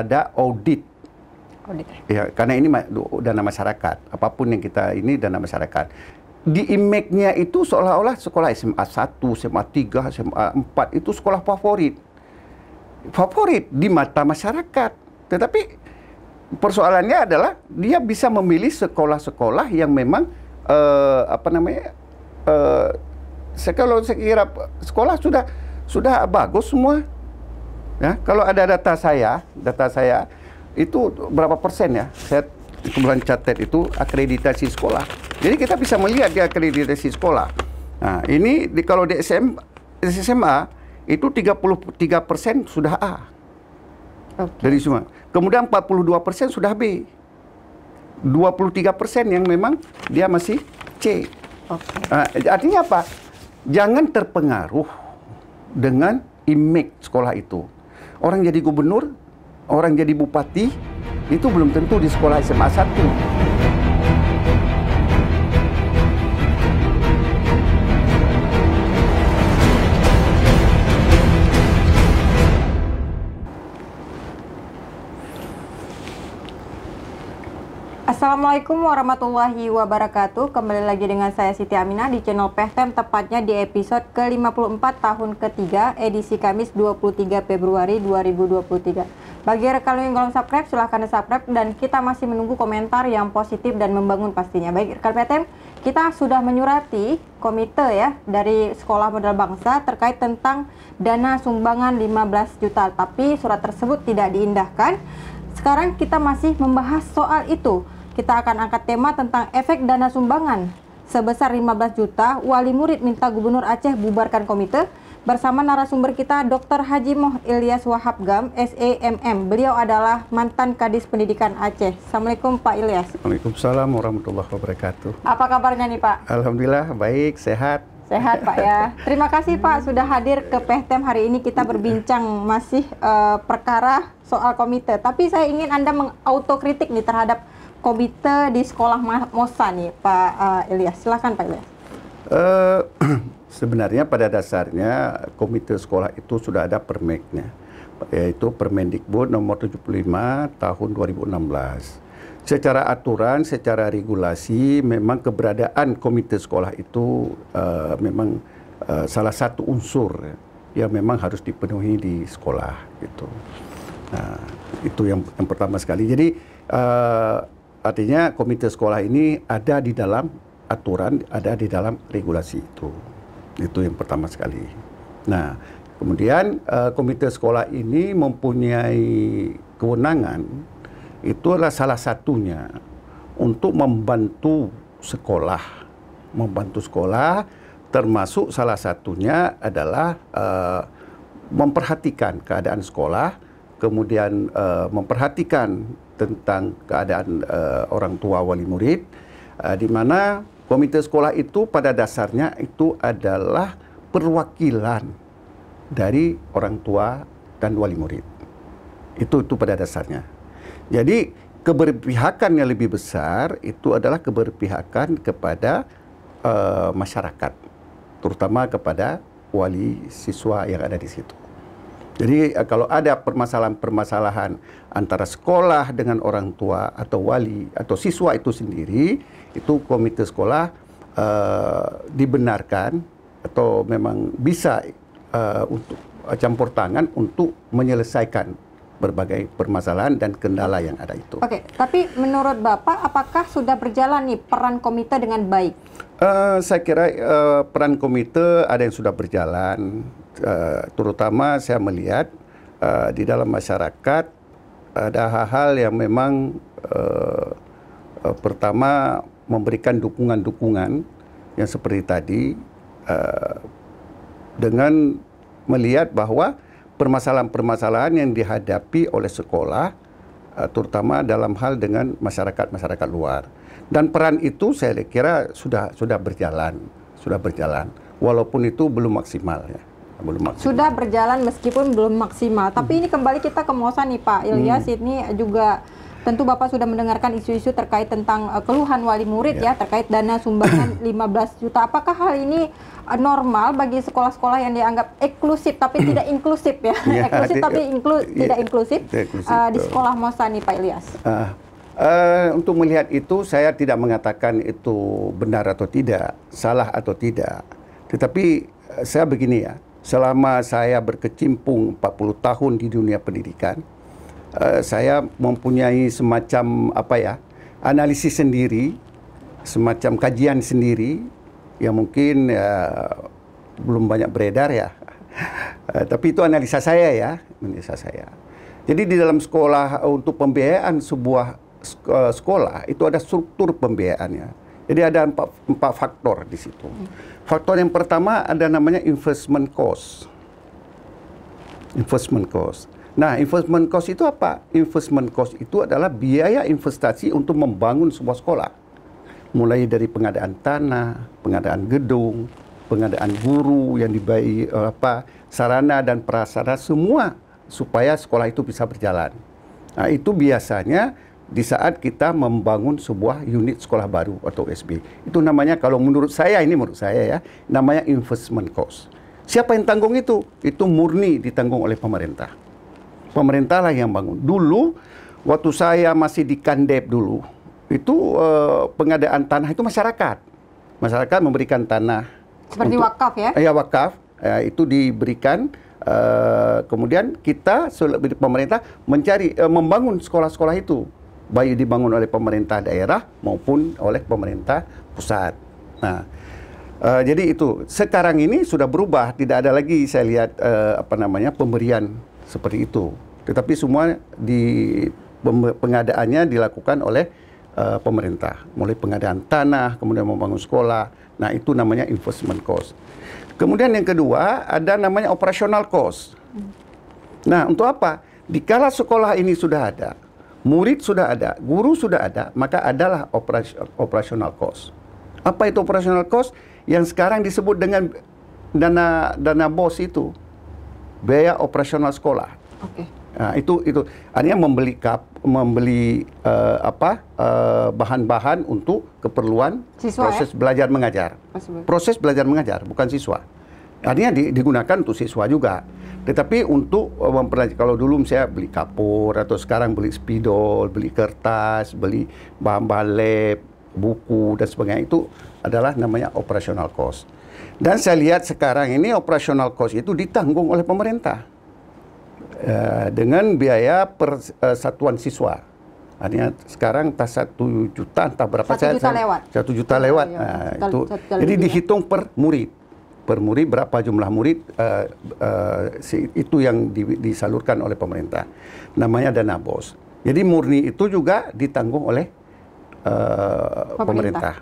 ada audit. Audit. Ya, karena ini dana masyarakat. Apapun yang kita ini dana masyarakat. Di image-nya itu seolah-olah sekolah SMA 1, SMA 3, SMA 4 itu sekolah favorit. Favorit di mata masyarakat. Tetapi persoalannya adalah dia bisa memilih sekolah-sekolah yang memang uh, apa namanya uh, kalau saya sekolah sudah sudah bagus semua Ya, kalau ada data saya, data saya itu berapa persen ya? Saya kemudian catet itu akreditasi sekolah. Jadi kita bisa melihat di akreditasi sekolah. Nah, ini di, kalau di SM, SMA itu 33 persen sudah A okay. dari semua. Kemudian 42 persen sudah B. 23 persen yang memang dia masih C. Okay. Nah, artinya apa? Jangan terpengaruh dengan image sekolah itu. Orang jadi gubernur, orang jadi bupati, itu belum tentu di sekolah SMA 1. Assalamualaikum warahmatullahi wabarakatuh Kembali lagi dengan saya Siti Aminah di channel Pehtem Tepatnya di episode ke-54 tahun ketiga edisi Kamis 23 Februari 2023 Bagi rekan yang belum subscribe silahkan subscribe Dan kita masih menunggu komentar yang positif dan membangun pastinya Baik rekan Pehtem kita sudah menyurati komite ya dari Sekolah Modal Bangsa terkait tentang dana sumbangan 15 juta tapi surat tersebut tidak diindahkan sekarang kita masih membahas soal itu kita akan angkat tema tentang efek dana sumbangan sebesar 15 juta wali murid minta Gubernur Aceh bubarkan komite bersama narasumber kita Dr. Haji Moh Ilyas Wahab Gam, SAMM. E Beliau adalah mantan Kadis Pendidikan Aceh. Assalamualaikum Pak Ilyas. Waalaikumsalam warahmatullahi wabarakatuh. Apa kabarnya nih Pak? Alhamdulillah baik, sehat. Sehat Pak ya. Terima kasih Pak sudah hadir ke PHTM hari ini kita berbincang masih uh, perkara soal komite. Tapi saya ingin Anda mengautokritik nih terhadap komite di sekolah Mosa nih Pak uh, Ilyas. Silakan Pak Ilyas. Uh, sebenarnya pada dasarnya komite sekolah itu sudah ada permeknya yaitu Permendikbud nomor 75 tahun 2016. Secara aturan, secara regulasi memang keberadaan komite sekolah itu uh, memang uh, salah satu unsur yang memang harus dipenuhi di sekolah gitu. Nah, itu yang yang pertama sekali. Jadi Artinya komite sekolah ini ada di dalam aturan, ada di dalam regulasi itu. Itu yang pertama sekali. Nah, kemudian uh, komite sekolah ini mempunyai kewenangan itu adalah salah satunya untuk membantu sekolah, membantu sekolah termasuk salah satunya adalah uh, memperhatikan keadaan sekolah, kemudian uh, memperhatikan tentang keadaan uh, orang tua wali murid uh, di mana komite sekolah itu pada dasarnya itu adalah perwakilan dari orang tua dan wali murid. Itu itu pada dasarnya. Jadi keberpihakan yang lebih besar itu adalah keberpihakan kepada uh, masyarakat, terutama kepada wali siswa yang ada di situ. Jadi eh, kalau ada permasalahan-permasalahan antara sekolah dengan orang tua atau wali atau siswa itu sendiri, itu komite sekolah uh, dibenarkan atau memang bisa uh, untuk campur tangan untuk menyelesaikan berbagai permasalahan dan kendala yang ada itu. Oke, tapi menurut Bapak apakah sudah berjalan nih peran komite dengan baik? Uh, saya kira uh, peran komite ada yang sudah berjalan, Eh, terutama saya melihat eh, di dalam masyarakat ada hal-hal yang memang eh, pertama memberikan dukungan-dukungan yang seperti tadi dengan melihat bahwa permasalahan-permasalahan yang dihadapi oleh sekolah terutama dalam hal dengan masyarakat-masyarakat luar. Dan peran itu saya kira sudah sudah berjalan, sudah berjalan walaupun itu belum maksimal ya belum maksimal. Sudah berjalan meskipun belum maksimal. Tapi hmm. ini kembali kita ke Mosa nih Pak Ilyas hmm. ini juga tentu Bapak sudah mendengarkan isu-isu terkait tentang uh, keluhan wali murid ya, ya terkait dana sumbangan 15 juta. Apakah hal ini eh, normal bagi sekolah-sekolah yang dianggap eksklusif tapi tidak inklusif ya? ya eksklusif tapi inklu ya, tidak inklusif, ya, uh, di sekolah Mosa nih Pak Ilyas. Uh, uh, untuk melihat itu saya tidak mengatakan itu benar atau tidak, salah atau tidak. Tetapi uh, saya begini ya selama saya berkecimpung 40 tahun di dunia pendidikan, uh, saya mempunyai semacam apa ya, analisis sendiri, semacam kajian sendiri yang mungkin uh, belum banyak beredar ya. Uh, tapi itu analisa saya ya, analisa saya. Jadi di dalam sekolah untuk pembiayaan sebuah sekolah itu ada struktur pembiayaannya. Jadi ada empat, empat faktor di situ. Hmm. Faktor yang pertama ada namanya investment cost. Investment cost. Nah, investment cost itu apa? Investment cost itu adalah biaya investasi untuk membangun sebuah sekolah. Mulai dari pengadaan tanah, pengadaan gedung, pengadaan guru yang dibayar eh, apa sarana dan prasarana semua supaya sekolah itu bisa berjalan. Nah, itu biasanya di saat kita membangun sebuah unit sekolah baru atau USB. Itu namanya kalau menurut saya ini menurut saya ya, namanya investment cost. Siapa yang tanggung itu? Itu murni ditanggung oleh pemerintah. Pemerintahlah yang bangun. Dulu waktu saya masih di Kandep dulu, itu eh, pengadaan tanah itu masyarakat. Masyarakat memberikan tanah. Seperti untuk, wakaf ya? Iya, wakaf. Eh, itu diberikan Uh, kemudian kita pemerintah mencari uh, membangun sekolah-sekolah itu baik dibangun oleh pemerintah daerah maupun oleh pemerintah pusat. Nah, Uh, jadi itu sekarang ini sudah berubah, tidak ada lagi saya lihat uh, apa namanya pemberian seperti itu. Tetapi semua di pengadaannya dilakukan oleh uh, pemerintah, mulai pengadaan tanah, kemudian membangun sekolah. Nah itu namanya investment cost. Kemudian yang kedua ada namanya operational cost. Nah untuk apa? Dikala sekolah ini sudah ada, murid sudah ada, guru sudah ada, maka adalah operasional cost. Apa itu operasional cost? Yang sekarang disebut dengan dana dana bos itu biaya operasional sekolah. Oke. Okay. Nah, itu itu artinya membeli kap, membeli uh, apa bahan eh, bahan-bahan untuk keperluan siswa, proses ya? belajar mengajar. Proses belajar mengajar bukan siswa. Artinya digunakan untuk siswa juga. Tetapi untuk eh, mempelajari kalau dulu saya beli kapur atau sekarang beli spidol, beli kertas, beli bahan buku dan sebagainya itu adalah namanya operational cost. Dan saya lihat sekarang ini operational cost itu ditanggung oleh pemerintah eh, dengan biaya persatuan eh, satuan siswa. Artinya sekarang tak satu juta entah berapa satu saya juta lewat. satu juta lewat. Iya, iya. Nah, itu jadi dihitung per murid per murid berapa jumlah murid uh, uh, itu yang di, disalurkan oleh pemerintah namanya dana bos jadi murni itu juga ditanggung oleh uh, pemerintah. pemerintah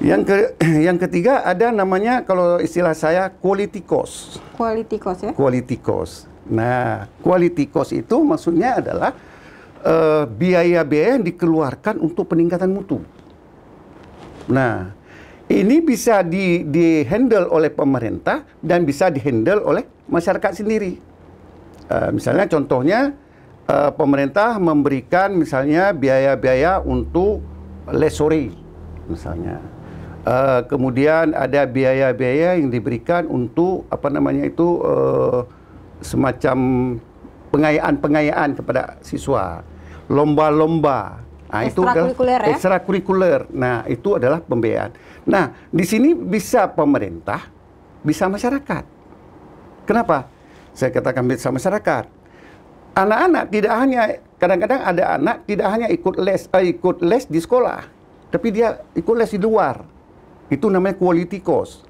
yang ke yang ketiga ada namanya kalau istilah saya quality cost quality cost ya quality cost nah quality cost itu maksudnya adalah biaya-biaya uh, biaya -biaya yang dikeluarkan untuk peningkatan mutu nah ini bisa di, di handle oleh pemerintah dan bisa di handle oleh masyarakat sendiri. Uh, misalnya contohnya uh, pemerintah memberikan misalnya biaya-biaya untuk lesori misalnya. Uh, kemudian ada biaya-biaya yang diberikan untuk apa namanya itu uh, semacam pengayaan-pengayaan kepada siswa, lomba-lomba Nah, itu ekstrakurikuler ya? Nah, itu adalah pembiayaan. Nah, di sini bisa pemerintah, bisa masyarakat. Kenapa? Saya katakan bisa masyarakat. Anak-anak tidak hanya kadang-kadang ada anak tidak hanya ikut les eh, ikut les di sekolah, tapi dia ikut les di luar. Itu namanya quality cost.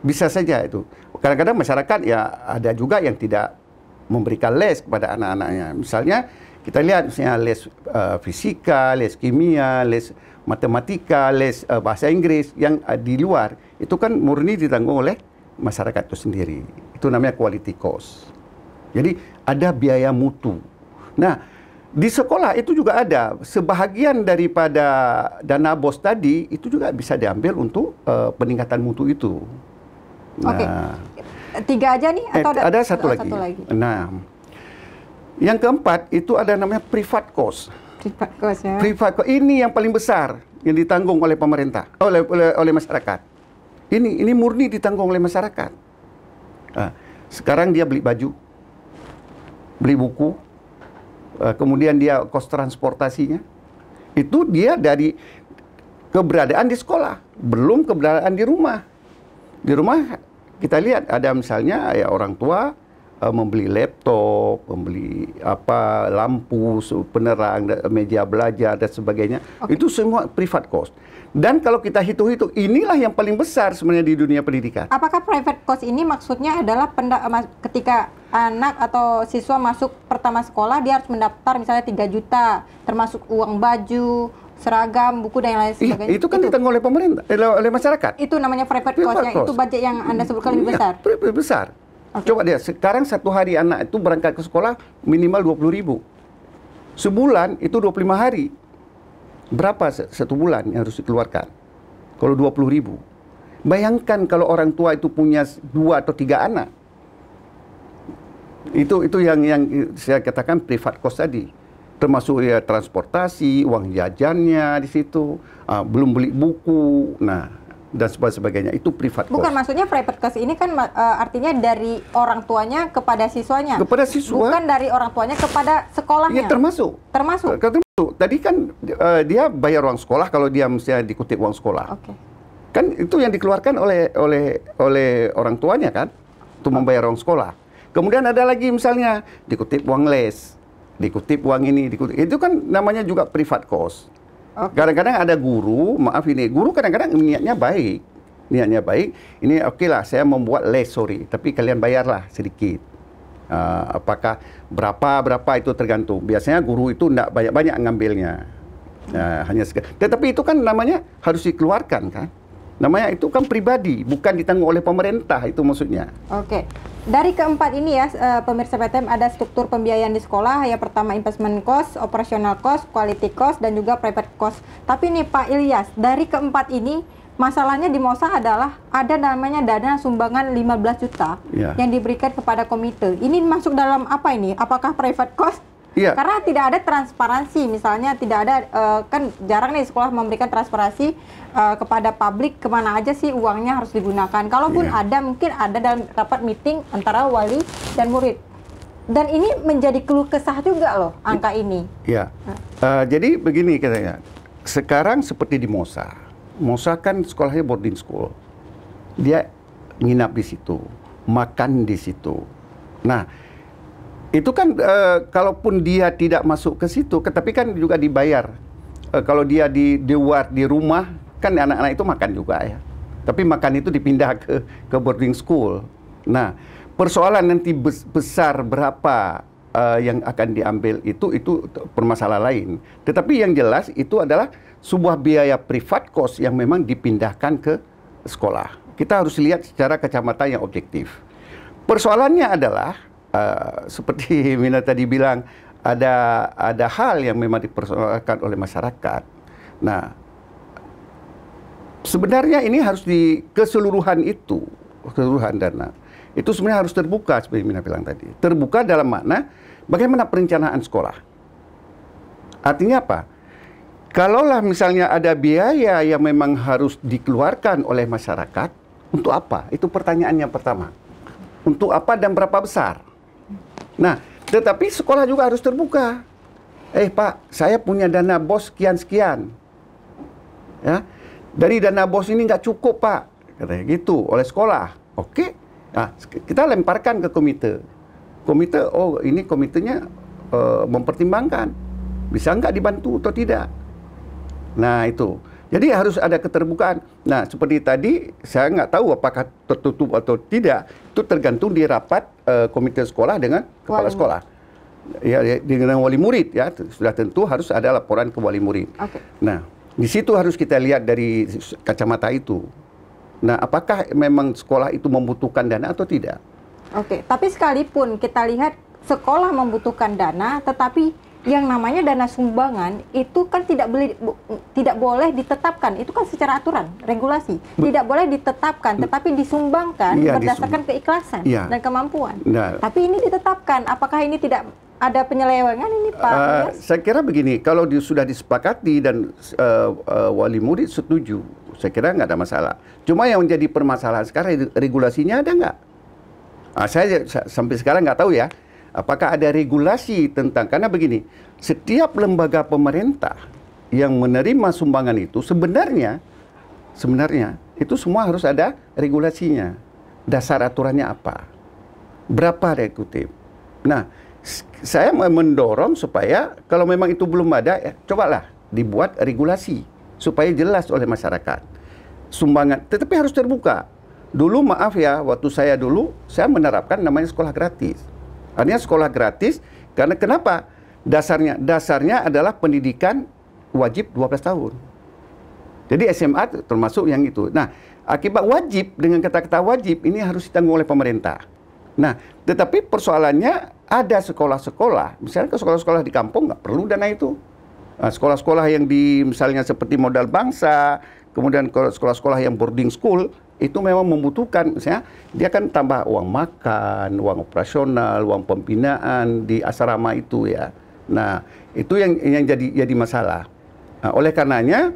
Bisa saja itu. Kadang-kadang masyarakat ya ada juga yang tidak memberikan les kepada anak-anaknya. Misalnya kita lihat misalnya les uh, fisika, les kimia, les matematika, les uh, bahasa Inggris yang uh, di luar itu kan murni ditanggung oleh masyarakat itu sendiri. Itu namanya quality cost. Jadi ada biaya mutu. Nah, di sekolah itu juga ada sebahagian daripada dana bos tadi itu juga bisa diambil untuk uh, peningkatan mutu itu. Nah, Oke. Okay. Tiga aja nih atau eh, ada, ada satu, satu lagi. Satu lagi? Nah, yang keempat itu ada namanya privat cost. Privat cost ya. Privat cost ini yang paling besar yang ditanggung oleh pemerintah, oleh oleh, oleh masyarakat. Ini ini murni ditanggung oleh masyarakat. Nah, sekarang dia beli baju, beli buku, eh, kemudian dia kos transportasinya. Itu dia dari keberadaan di sekolah, belum keberadaan di rumah. Di rumah kita lihat ada misalnya ya orang tua uh, membeli laptop, membeli apa lampu, penerang, meja belajar dan sebagainya. Okay. Itu semua private cost. Dan kalau kita hitung-hitung, inilah yang paling besar sebenarnya di dunia pendidikan. Apakah private cost ini maksudnya adalah ketika anak atau siswa masuk pertama sekolah, dia harus mendaftar misalnya 3 juta, termasuk uang baju, seragam, buku dan lain iya, sebagainya. itu kan itu. ditanggung oleh pemerintah, eh, oleh masyarakat. Itu namanya private cost, private cost. Ya. itu budget yang Anda sebutkan lebih iya, besar. lebih besar. Okay. Coba dia sekarang satu hari anak itu berangkat ke sekolah minimal dua puluh ribu. Sebulan itu dua puluh lima hari. Berapa satu bulan yang harus dikeluarkan? Kalau dua puluh ribu. Bayangkan kalau orang tua itu punya dua atau tiga anak. Itu itu yang yang saya katakan privat cost tadi. Termasuk ya transportasi, uang jajannya di situ, uh, belum beli buku. Nah, dan sebagainya itu privat bukan course. maksudnya private course ini kan uh, artinya dari orang tuanya kepada siswanya kepada siswa bukan dari orang tuanya kepada sekolahnya ya termasuk termasuk termasuk tadi kan uh, dia bayar uang sekolah kalau dia misalnya dikutip uang sekolah okay. kan itu yang dikeluarkan oleh oleh oleh orang tuanya kan untuk membayar uang sekolah kemudian ada lagi misalnya dikutip uang les dikutip uang ini dikutip itu kan namanya juga privat cost Kadang-kadang ada guru, maaf ini, guru kadang-kadang niatnya baik. Niatnya baik, ini oke okay lah saya membuat sorry tapi kalian bayarlah sedikit. Uh, apakah berapa-berapa itu tergantung. Biasanya guru itu tidak banyak-banyak ngambilnya. Uh, hanya sekedar. Tetapi itu kan namanya harus dikeluarkan kan. Namanya itu kan pribadi, bukan ditanggung oleh pemerintah itu maksudnya. Oke. Dari keempat ini ya, eh, pemirsa PTM ada struktur pembiayaan di sekolah, ya pertama investment cost, operational cost, quality cost, dan juga private cost. Tapi nih Pak Ilyas, dari keempat ini masalahnya di Mosa adalah ada namanya dana sumbangan 15 juta ya. yang diberikan kepada komite. Ini masuk dalam apa ini? Apakah private cost Iya. Karena tidak ada transparansi, misalnya tidak ada uh, kan jarang nih sekolah memberikan transparansi uh, kepada publik kemana aja sih uangnya harus digunakan. Kalaupun iya. ada, mungkin ada dalam rapat meeting antara wali dan murid. Dan ini menjadi keluh kesah juga loh angka ini. Iya. Uh, jadi begini katanya, sekarang seperti di Mosa, Mosa kan sekolahnya boarding school, dia nginap di situ, makan di situ. Nah, itu kan e, kalaupun dia tidak masuk ke situ, tetapi kan juga dibayar. E, kalau dia di di luar di rumah kan anak-anak itu makan juga ya. Tapi makan itu dipindah ke ke boarding school. Nah, persoalan nanti besar berapa e, yang akan diambil itu itu permasalahan lain. Tetapi yang jelas itu adalah sebuah biaya privat cost yang memang dipindahkan ke sekolah. Kita harus lihat secara kecamatan yang objektif. Persoalannya adalah Eh, seperti Mina tadi bilang ada ada hal yang memang dipersoalkan oleh masyarakat. Nah, sebenarnya ini harus di keseluruhan itu keseluruhan dana itu sebenarnya harus terbuka seperti Mina bilang tadi. Terbuka dalam makna bagaimana perencanaan sekolah. Artinya apa? Kalaulah misalnya ada biaya yang memang harus dikeluarkan oleh masyarakat, untuk apa? Itu pertanyaan yang pertama. Untuk apa dan berapa besar? Nah, tetapi sekolah juga harus terbuka. Eh Pak, saya punya dana bos sekian-sekian. Ya, dari dana bos ini nggak cukup Pak. Katanya gitu oleh sekolah. Oke, nah, kita lemparkan ke komite. Komite, oh ini komitenya uh, mempertimbangkan. Bisa nggak dibantu atau tidak? Nah itu. Jadi harus ada keterbukaan. Nah, seperti tadi saya nggak tahu apakah tertutup atau tidak. Itu tergantung di rapat uh, komite sekolah dengan kepala wali sekolah. Ya, ya dengan wali murid ya sudah tentu harus ada laporan ke wali murid. Okay. Nah, di situ harus kita lihat dari kacamata itu. Nah, apakah memang sekolah itu membutuhkan dana atau tidak? Oke, okay. tapi sekalipun kita lihat sekolah membutuhkan dana, tetapi yang namanya dana sumbangan itu kan tidak beli bu, tidak boleh ditetapkan itu kan secara aturan regulasi Be tidak boleh ditetapkan tetapi disumbangkan iya, berdasarkan disum keikhlasan iya. dan kemampuan nah, tapi ini ditetapkan apakah ini tidak ada penyelewengan ini Pak? Uh, saya kira begini, kalau di, sudah disepakati dan uh, uh, wali murid setuju, saya kira nggak ada masalah. Cuma yang menjadi permasalahan sekarang regulasinya ada nggak? Nah, saya, saya sampai sekarang nggak tahu ya Apakah ada regulasi tentang karena begini, setiap lembaga pemerintah yang menerima sumbangan itu sebenarnya sebenarnya itu semua harus ada regulasinya. Dasar aturannya apa? Berapa rekrutif Nah, saya mendorong supaya kalau memang itu belum ada, ya, cobalah dibuat regulasi supaya jelas oleh masyarakat. Sumbangan, tetapi harus terbuka. Dulu maaf ya, waktu saya dulu saya menerapkan namanya sekolah gratis Artinya sekolah gratis karena kenapa? Dasarnya dasarnya adalah pendidikan wajib 12 tahun. Jadi SMA termasuk yang itu. Nah, akibat wajib dengan kata-kata wajib ini harus ditanggung oleh pemerintah. Nah, tetapi persoalannya ada sekolah-sekolah, misalnya ke sekolah-sekolah di kampung nggak perlu dana itu. Nah, sekolah-sekolah yang di misalnya seperti modal bangsa, kemudian sekolah-sekolah yang boarding school, itu memang membutuhkan misalnya dia kan tambah uang makan, uang operasional, uang pembinaan di asrama itu ya. Nah, itu yang yang jadi jadi masalah. Nah, oleh karenanya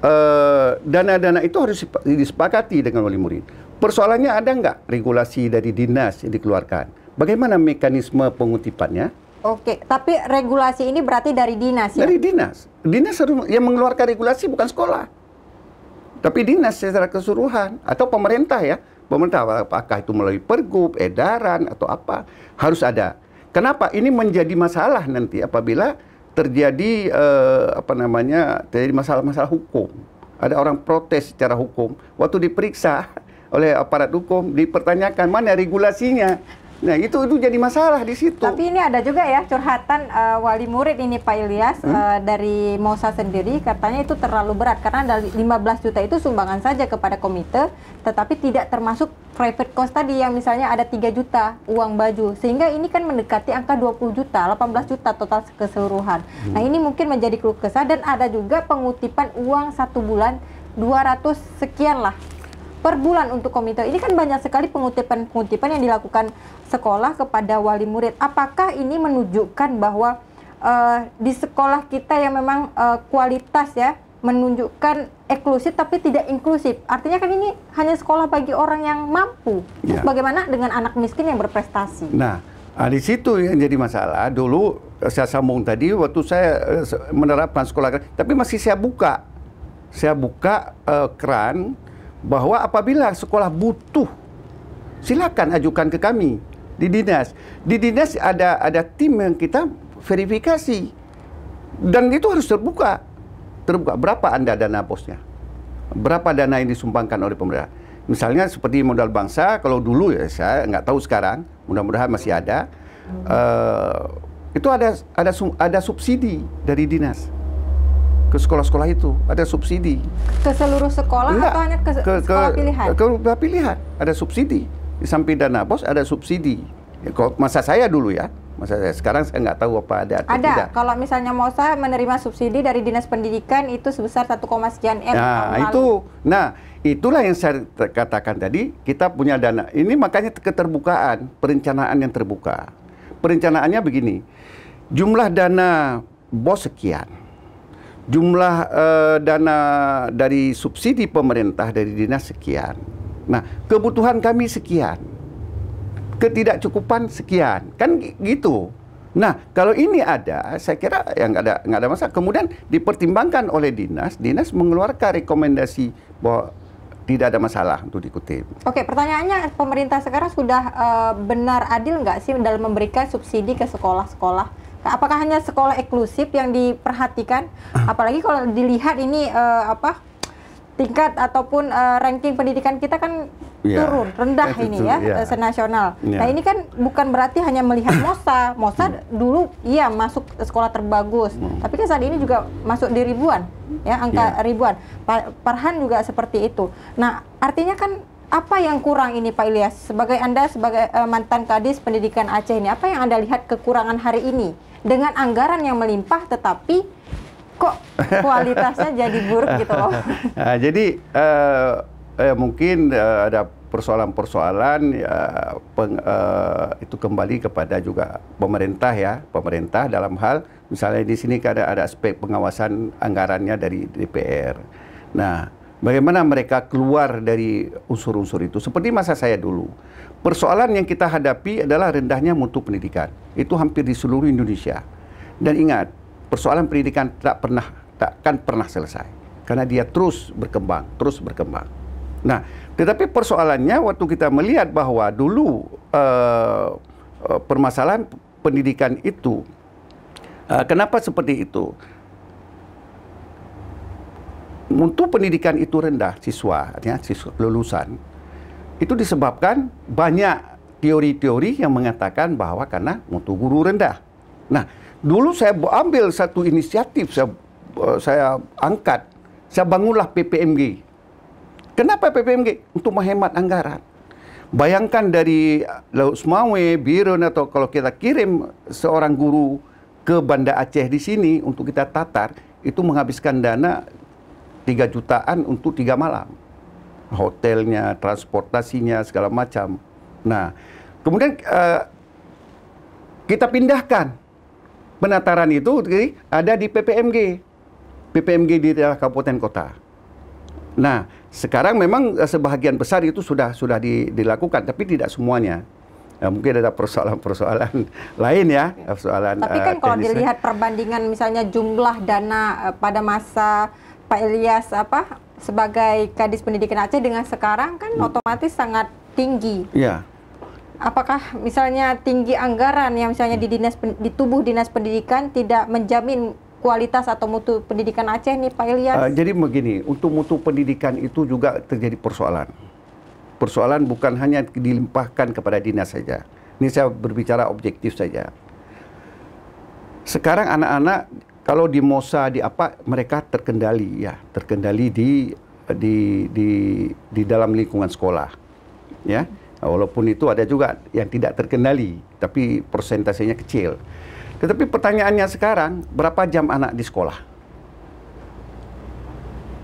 eh, dana-dana uh, itu harus disepakati dengan wali murid. Persoalannya ada nggak regulasi dari dinas yang dikeluarkan? Bagaimana mekanisme pengutipannya? Oke, tapi regulasi ini berarti dari dinas ya? Dari dinas. Dinas yang mengeluarkan regulasi bukan sekolah. Tapi dinas secara keseluruhan atau pemerintah ya, pemerintah apakah itu melalui pergub, edaran atau apa harus ada. Kenapa ini menjadi masalah nanti apabila terjadi eh, apa namanya terjadi masalah-masalah hukum. Ada orang protes secara hukum. Waktu diperiksa oleh aparat hukum dipertanyakan mana regulasinya Nah itu itu jadi masalah di situ. Tapi ini ada juga ya curhatan uh, wali murid ini Pak Ilyas hmm? uh, dari Mosa sendiri katanya itu terlalu berat karena lima 15 juta itu sumbangan saja kepada komite, tetapi tidak termasuk private cost tadi yang misalnya ada 3 juta uang baju sehingga ini kan mendekati angka 20 juta, 18 juta total keseluruhan. Hmm. Nah ini mungkin menjadi keluh kesah dan ada juga pengutipan uang satu bulan 200 sekian lah per bulan untuk komite. Ini kan banyak sekali pengutipan-pengutipan yang dilakukan sekolah kepada wali murid. Apakah ini menunjukkan bahwa uh, di sekolah kita yang memang uh, kualitas ya menunjukkan eklusif tapi tidak inklusif. Artinya kan ini hanya sekolah bagi orang yang mampu. Ya. bagaimana dengan anak miskin yang berprestasi? Nah, ah, di situ yang jadi masalah. Dulu eh, saya sambung tadi waktu saya menerapkan sekolah, tapi masih saya buka. Saya buka uh, keran bahwa apabila sekolah butuh silakan ajukan ke kami di dinas. Di dinas ada ada tim yang kita verifikasi dan itu harus terbuka. Terbuka berapa Anda dana bosnya? Berapa dana yang disumbangkan oleh pemerintah? Misalnya seperti modal bangsa, kalau dulu ya saya nggak tahu sekarang, mudah-mudahan masih ada. Hmm. Uh, itu ada ada ada subsidi dari dinas ke sekolah-sekolah itu ada subsidi ke seluruh sekolah Enggak, atau hanya ke, ke sekolah pilihan ke, ke pilihan ada subsidi di samping dana bos ada subsidi ya, masa saya dulu ya masa saya sekarang saya nggak tahu apa ada atau ada tidak. kalau misalnya mau saya menerima subsidi dari dinas pendidikan itu sebesar satu koma sekian m nah itu nah itulah yang saya katakan tadi kita punya dana ini makanya keterbukaan perencanaan yang terbuka perencanaannya begini jumlah dana bos sekian jumlah uh, dana dari subsidi pemerintah dari dinas sekian. Nah, kebutuhan kami sekian. Ketidakcukupan sekian. Kan gitu. Nah, kalau ini ada, saya kira yang nggak ada nggak ada masalah. Kemudian dipertimbangkan oleh dinas, dinas mengeluarkan rekomendasi bahwa tidak ada masalah untuk dikutip. Oke, pertanyaannya pemerintah sekarang sudah uh, benar adil nggak sih dalam memberikan subsidi ke sekolah-sekolah? Nah, apakah hanya sekolah eksklusif yang diperhatikan ah. apalagi kalau dilihat ini uh, apa tingkat ataupun uh, ranking pendidikan kita kan yeah. turun rendah That's ini true. ya yeah. Iya. senasional. Yeah. Nah ini kan bukan berarti hanya melihat Mosa. Mosa hmm. dulu iya masuk sekolah terbagus, mm. tapi kan saat ini juga masuk di ribuan ya angka yeah. ribuan. Parhan juga seperti itu. Nah artinya kan apa yang kurang ini Pak Ilyas sebagai Anda sebagai uh, mantan Kadis Pendidikan Aceh ini apa yang Anda lihat kekurangan hari ini dengan anggaran yang melimpah tetapi kok kualitasnya jadi buruk gitu loh. Nah, jadi uh, eh, mungkin uh, ada persoalan-persoalan ya, uh, itu kembali kepada juga pemerintah ya pemerintah dalam hal misalnya di sini kan ada ada aspek pengawasan anggarannya dari DPR. Nah Bagaimana mereka keluar dari unsur-unsur itu? Seperti masa saya dulu. Persoalan yang kita hadapi adalah rendahnya mutu pendidikan. Itu hampir di seluruh Indonesia. Dan ingat, persoalan pendidikan tak pernah takkan pernah selesai karena dia terus berkembang, terus berkembang. Nah, tetapi persoalannya waktu kita melihat bahwa dulu uh, permasalahan pendidikan itu uh, kenapa seperti itu? untuk pendidikan itu rendah siswa, artinya siswa, lulusan, itu disebabkan banyak teori-teori yang mengatakan bahwa karena mutu guru rendah. Nah, dulu saya ambil satu inisiatif, saya, eh, saya angkat, saya bangunlah PPMG. Kenapa PPMG? Untuk menghemat anggaran. Bayangkan dari Laut Semawe, Biren, atau kalau kita kirim seorang guru ke Banda Aceh di sini untuk kita tatar, itu menghabiskan dana 3 jutaan untuk tiga malam. Hotelnya, transportasinya, segala macam. Nah, kemudian uh, kita pindahkan penataran itu ada di PPMG. PPMG di daerah kabupaten kota. Nah, sekarang memang eh, sebahagian besar itu sudah sudah di, dilakukan, tapi tidak semuanya. Ya, mungkin ada persoalan-persoalan lain ya, persoalan. Tapi eh, kan uh, kalau dilihat perbandingan misalnya jumlah dana pada masa Pak Elias, apa sebagai Kadis Pendidikan Aceh dengan sekarang kan hmm. otomatis sangat tinggi. Iya. Apakah misalnya tinggi anggaran yang misalnya di hmm. dinas di tubuh dinas pendidikan tidak menjamin kualitas atau mutu pendidikan Aceh nih Pak Ilyas? Uh, eh, jadi begini, untuk mutu pendidikan itu juga terjadi persoalan. Persoalan bukan hanya dilimpahkan kepada dinas saja. Ini saya berbicara objektif saja. Sekarang anak-anak kalau di Mosa di apa mereka terkendali ya, terkendali di di di di dalam lingkungan sekolah. Ya. Walaupun itu ada juga yang tidak terkendali, tapi persentasenya kecil. Tetapi pertanyaannya sekarang, berapa jam anak di sekolah?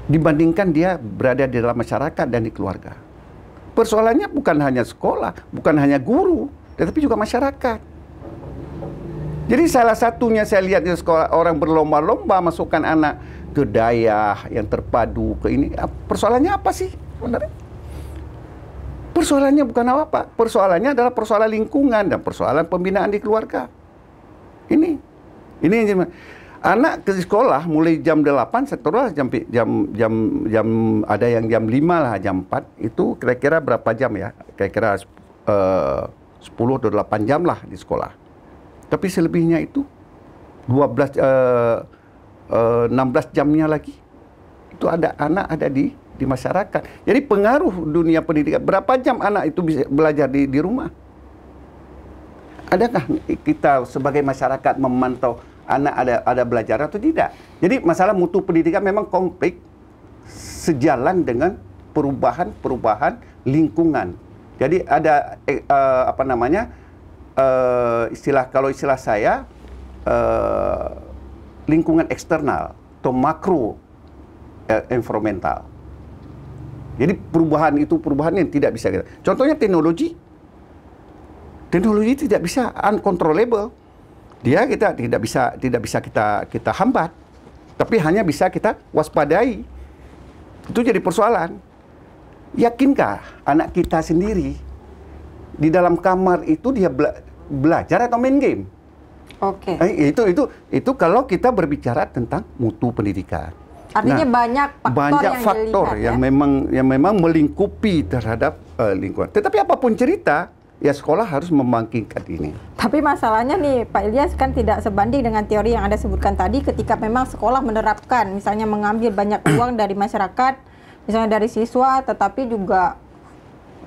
Dibandingkan dia berada di dalam masyarakat dan di keluarga. Persoalannya bukan hanya sekolah, bukan hanya guru, tetapi juga masyarakat. Jadi salah satunya saya lihat di sekolah orang berlomba-lomba masukkan anak ke daya yang terpadu ke ini. Ah, persoalannya apa sih? Benar? Persoalannya bukan apa-apa. Persoalannya adalah persoalan lingkungan dan persoalan pembinaan di keluarga. Ini. Ini yang anak ke sekolah mulai jam 8 setelah jam jam jam jam ada yang jam 5 lah jam 4 itu kira-kira berapa jam ya kira-kira eh, uh, 10 atau 8 jam lah di sekolah tapi selebihnya itu 12 uh, uh, 16 jamnya lagi itu ada anak ada di di masyarakat. Jadi pengaruh dunia pendidikan berapa jam anak itu bisa belajar di di rumah? Adakah kita sebagai masyarakat memantau anak ada ada belajar atau tidak? Jadi masalah mutu pendidikan memang konflik sejalan dengan perubahan-perubahan lingkungan. Jadi ada eh, eh, apa namanya? uh, istilah kalau istilah saya uh, lingkungan eksternal atau makro eh, environmental. Jadi perubahan itu perubahan yang tidak bisa kita. Contohnya teknologi. Teknologi tidak bisa uncontrollable. Dia kita tidak bisa tidak bisa kita kita hambat. Tapi hanya bisa kita waspadai. Itu jadi persoalan. Yakinkah anak kita sendiri di dalam kamar itu dia bela belajar atau main game. Oke. Okay. Eh, itu itu itu kalau kita berbicara tentang mutu pendidikan. Artinya nah, banyak faktor banyak yang faktor dilihat, ya? yang ya? memang yang memang melingkupi terhadap uh, lingkungan. Tetapi apapun cerita, ya sekolah harus membangkitkan ini. Tapi masalahnya nih Pak Ilyas kan tidak sebanding dengan teori yang Anda sebutkan tadi ketika memang sekolah menerapkan misalnya mengambil banyak uang dari masyarakat, misalnya dari siswa tetapi juga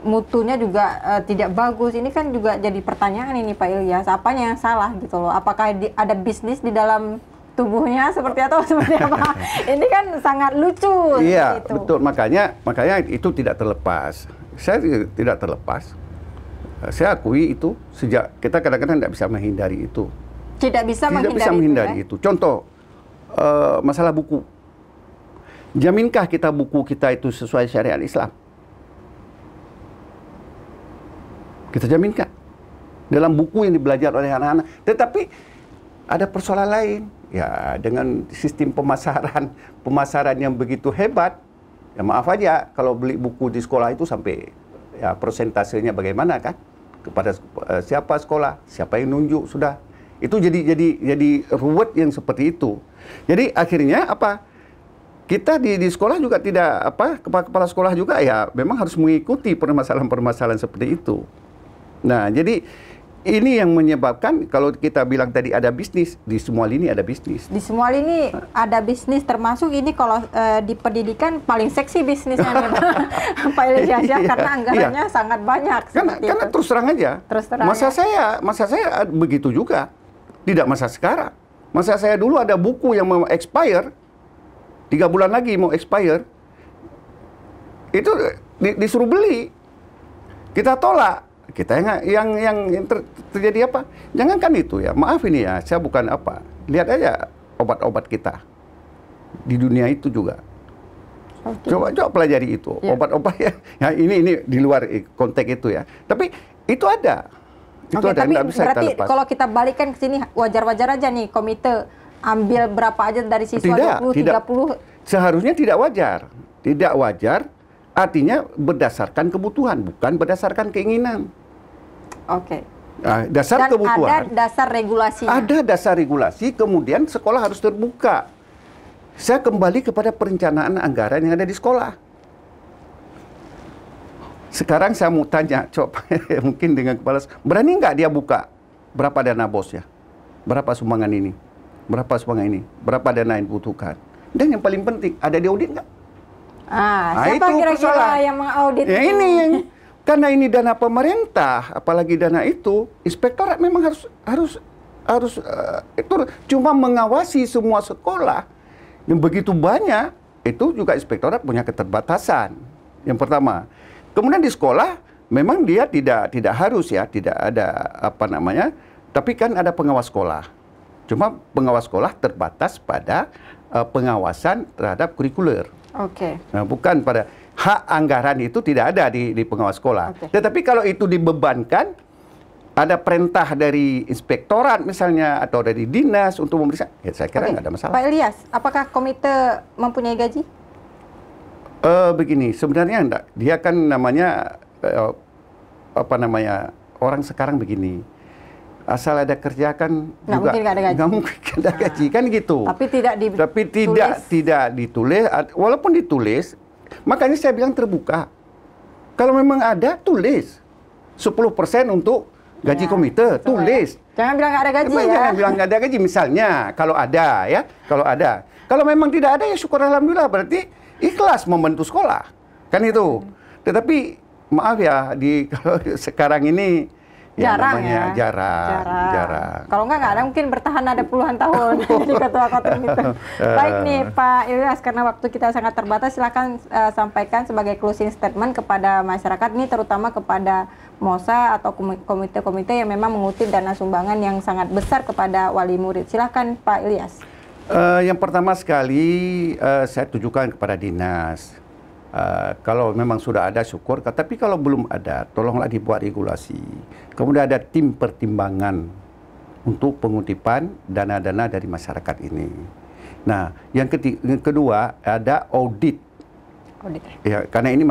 mutunya juga uh, tidak bagus. Ini kan juga jadi pertanyaan ini Pak Ilyas, apanya yang salah gitu loh? Apakah di, ada bisnis di dalam tubuhnya seperti atau seperti apa? ini kan sangat lucu. Iya, gitu. betul. Makanya makanya itu tidak terlepas. Saya tidak terlepas. Eh, saya akui itu sejak kita kadang-kadang tidak bisa menghindari itu. Tidak bisa tidak menghindari, bisa menghindari itu, ya? itu. Contoh uh, masalah buku. Jaminkah kita buku kita itu sesuai syariat Islam? Kita jaminkan. Dalam buku yang dibelajar oleh anak-anak. Tetapi ada persoalan lain. Ya, dengan sistem pemasaran, pemasaran yang begitu hebat, ya maaf aja kalau beli buku di sekolah itu sampai ya persentasenya bagaimana kan? Kepada uh, siapa sekolah, siapa yang nunjuk sudah. Itu jadi jadi jadi ruwet yang seperti itu. Jadi akhirnya apa? kita di, di sekolah juga tidak apa kepala kepala sekolah juga ya memang harus mengikuti permasalahan-permasalahan seperti itu. Nah, jadi ini yang menyebabkan kalau kita bilang tadi ada bisnis di semua lini ada bisnis. Di semua lini ah. ada bisnis termasuk ini kalau e, di pendidikan paling seksi bisnisnya Pak Elyasya iya, karena anggarannya iya. sangat banyak. Kan, karena, karena terus terang aja. Terus terang. Masa ya. saya masa saya begitu juga. Tidak masa sekarang. Masa saya dulu ada buku yang mau expire tiga bulan lagi mau expire itu di, disuruh beli kita tolak kita yang yang yang ter, terjadi apa? Jangankan itu ya. Maaf ini ya, saya bukan apa. Lihat aja obat-obat kita di dunia itu juga. Okay. Coba coba pelajari itu yeah. obat-obat ya. ya. Ini ini di luar eh, konteks itu ya. Tapi itu ada. Itu okay, ada tapi bisa berarti kita kalau kita balikkan ke sini wajar-wajar aja nih komite ambil berapa aja dari siswa tidak, 20 tidak. 30. Seharusnya tidak wajar. Tidak wajar artinya berdasarkan kebutuhan bukan berdasarkan keinginan. Oke. Okay. Nah, dasar Dan kebutuhan. Ada dasar regulasi. Ada dasar regulasi, kemudian sekolah harus terbuka. Saya kembali kepada perencanaan anggaran yang ada di sekolah. Sekarang saya mau tanya, coba mungkin dengan kepala, berani nggak dia buka berapa dana bos ya? berapa sumbangan ini, berapa sumbangan ini, berapa dana yang dibutuhkan. Dan yang paling penting, ada di audit nggak? Ah, nah, siapa kira-kira yang mengaudit? Ya ini yang Karena ini dana pemerintah, apalagi dana itu, inspektorat memang harus harus harus uh, itu cuma mengawasi semua sekolah yang begitu banyak itu juga inspektorat punya keterbatasan. Yang pertama. Kemudian di sekolah memang dia tidak tidak harus ya, tidak ada apa namanya, tapi kan ada pengawas sekolah. Cuma pengawas sekolah terbatas pada uh, pengawasan terhadap kurikuler. Oke. Okay. Nah, bukan pada hak anggaran itu tidak ada di, di pengawas sekolah. Okay. Tetapi kalau itu dibebankan, ada perintah dari inspektorat misalnya atau dari dinas untuk memeriksa, ya saya kira okay. ada masalah. Pak Elias, apakah komite mempunyai gaji? Uh, begini, sebenarnya enggak. Dia kan namanya uh, apa namanya orang sekarang begini asal ada kerja kan nggak juga, mungkin nggak ada gaji nggak mungkin ada ah. kan gitu tapi tidak ditulis. tapi tidak tidak ditulis walaupun ditulis Makanya saya bilang terbuka. Kalau memang ada, tulis. 10% untuk gaji ya, komite, tulis. Jangan bilang nggak ada gaji memang ya. Jangan bilang nggak ada gaji, misalnya. Kalau ada ya, kalau ada. Kalau memang tidak ada ya syukur Alhamdulillah, berarti ikhlas membantu sekolah. Kan itu. Tetapi maaf ya, di kalau sekarang ini jarang ya? Jarang. Jarang. jarang. Kalau nggak, nggak ada mungkin bertahan ada puluhan tahun di ketua kotim itu. Eh. Baik nih Pak Ilyas, karena waktu kita sangat terbatas, silakan uh, sampaikan sebagai closing statement kepada masyarakat, ini terutama kepada MOSA atau komite-komite yang memang mengutip dana sumbangan yang sangat besar kepada wali murid. Silakan Pak Ilyas. Uh, yang pertama sekali uh, saya tunjukkan kepada dinas Uh, kalau memang sudah ada syukur, tapi kalau belum ada, tolonglah dibuat regulasi. Kemudian ada tim pertimbangan untuk pengutipan dana-dana dari masyarakat ini. Nah, yang, yang kedua ada audit. Audit. Ya, karena ini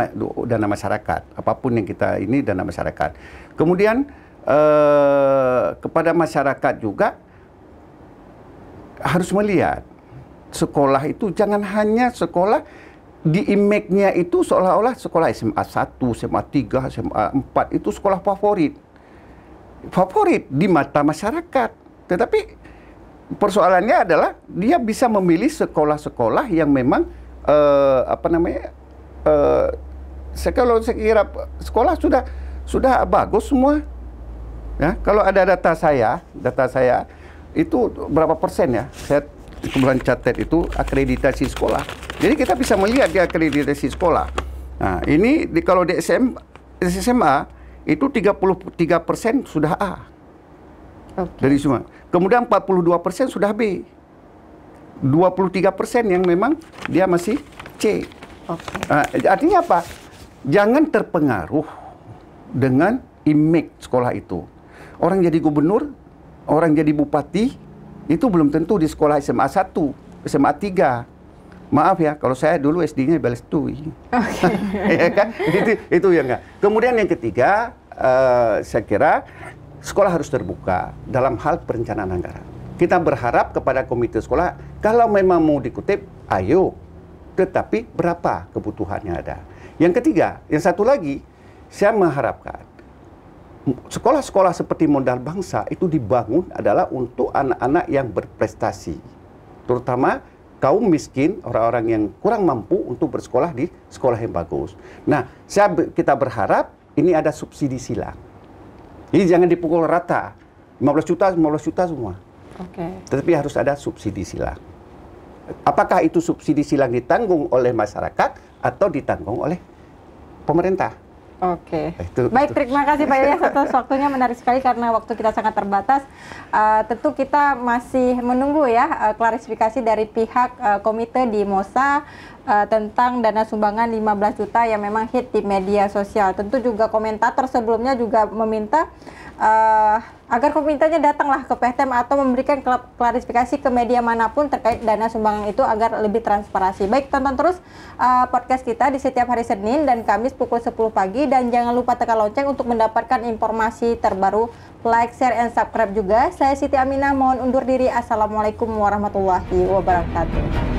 dana masyarakat. Apapun yang kita ini dana masyarakat. Kemudian uh, kepada masyarakat juga harus melihat sekolah itu jangan hanya sekolah di image-nya itu seolah-olah sekolah SMA 1, SMA 3, SMA 4 itu sekolah favorit. Favorit di mata masyarakat. Tetapi persoalannya adalah dia bisa memilih sekolah-sekolah yang memang uh, apa namanya? Uh, kalau saya kira sekolah sudah sudah bagus semua. Ya, kalau ada data saya, data saya itu berapa persen ya? Saya kemudian catet itu akreditasi sekolah. Jadi kita bisa melihat di akreditasi sekolah. Nah, ini di, kalau di SM, SMA itu 33 persen sudah A okay. dari semua. Kemudian 42 persen sudah B. 23 persen yang memang dia masih C. Okay. Nah, artinya apa? Jangan terpengaruh dengan image sekolah itu. Orang jadi gubernur, orang jadi bupati, itu belum tentu di sekolah SMA 1, SMA 3. Maaf ya, kalau saya dulu SD-nya Balestui. Okay. ya kan? Itu, itu yang enggak. Kemudian yang ketiga, uh, saya kira sekolah harus terbuka dalam hal perencanaan anggaran. Kita berharap kepada komite sekolah, kalau memang mau dikutip, ayo. Tetapi berapa kebutuhannya ada. Yang ketiga, yang satu lagi, saya mengharapkan sekolah-sekolah seperti modal bangsa itu dibangun adalah untuk anak-anak yang berprestasi, terutama kaum miskin, orang-orang yang kurang mampu untuk bersekolah di sekolah yang bagus. Nah, saya kita berharap ini ada subsidi silang. Ini jangan dipukul rata. 15 juta, 15 juta semua. Okay. Tetapi harus ada subsidi silang. Apakah itu subsidi silang ditanggung oleh masyarakat atau ditanggung oleh pemerintah? Oke. Okay. Nah, Baik, terima kasih Pak Yaya atas waktunya menarik sekali karena waktu kita sangat terbatas. Uh, tentu kita masih menunggu ya uh, klarifikasi dari pihak uh, komite di MOSA uh, tentang dana sumbangan 15 juta yang memang hit di media sosial. Tentu juga komentator sebelumnya juga meminta uh, agar pemerintahnya datanglah ke PTM atau memberikan klarifikasi ke media manapun terkait dana sumbangan itu agar lebih transparansi. Baik, tonton terus uh, podcast kita di setiap hari Senin dan Kamis pukul 10 pagi dan jangan lupa tekan lonceng untuk mendapatkan informasi terbaru. Like, share, and subscribe juga. Saya Siti Aminah mohon undur diri. Assalamualaikum warahmatullahi wabarakatuh.